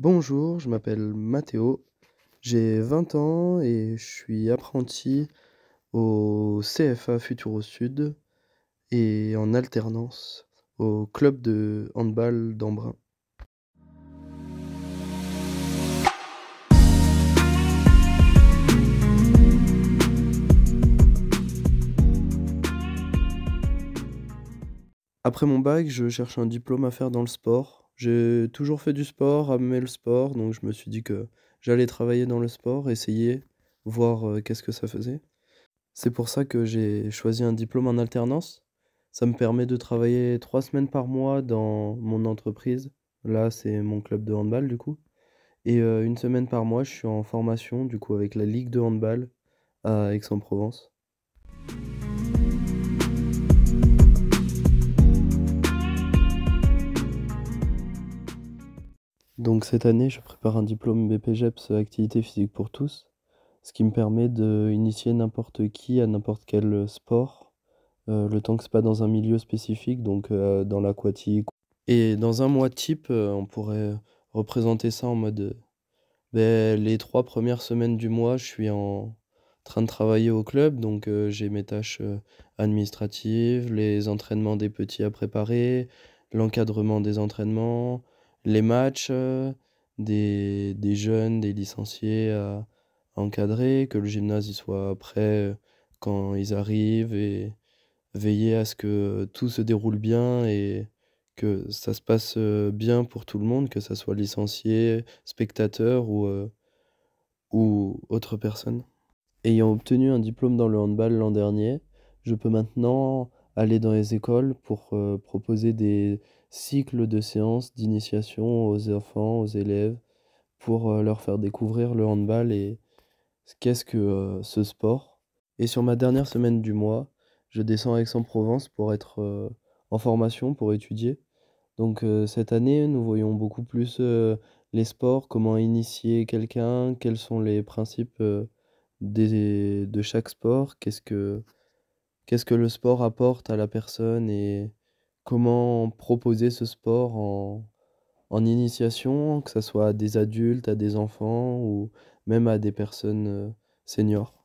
Bonjour, je m'appelle Mathéo, j'ai 20 ans et je suis apprenti au CFA Futuro Sud et en alternance au club de handball d'Embrun. Après mon bac, je cherche un diplôme à faire dans le sport j'ai toujours fait du sport, aimé le sport, donc je me suis dit que j'allais travailler dans le sport, essayer, voir euh, qu'est-ce que ça faisait. C'est pour ça que j'ai choisi un diplôme en alternance. Ça me permet de travailler trois semaines par mois dans mon entreprise. Là, c'est mon club de handball, du coup. Et euh, une semaine par mois, je suis en formation, du coup, avec la Ligue de handball à Aix-en-Provence. Donc cette année, je prépare un diplôme BPGEPS euh, activité physique pour tous, ce qui me permet d'initier n'importe qui à n'importe quel euh, sport, euh, le temps que ce pas dans un milieu spécifique, donc dans l'aquatique. Et dans un mois type, on pourrait représenter ça en mode ben, les trois premières semaines du mois, je suis en train de travailler au club, donc j'ai mes tâches administratives, les entraînements des petits à préparer, l'encadrement des entraînements, les matchs, euh, des, jeunes, des licenciés à, encadrer, que le gymnase soit prêt euh, quand ils arrivent et veiller à ce que tout se déroule bien et que ça se passe euh, bien pour tout le monde, que ça soit licencié, spectateur ou, ou autre personne. Ayant obtenu un diplôme dans le handball l'an dernier, je peux maintenant aller dans les écoles pour euh, proposer des cycles de séances d'initiation aux enfants, aux élèves, pour euh, leur faire découvrir le handball et qu'est-ce que euh, ce sport. Et sur ma dernière semaine du mois, je descends à Aix-en-Provence pour être en formation, pour étudier. Donc cette année, nous voyons beaucoup plus les sports, comment initier quelqu'un, quels sont les principes des, de chaque sport, qu'est-ce que qu'est-ce que le sport apporte à la personne et comment proposer ce sport en, initiation, que ce soit à des adultes, à des enfants ou même à des personnes euh, seniors.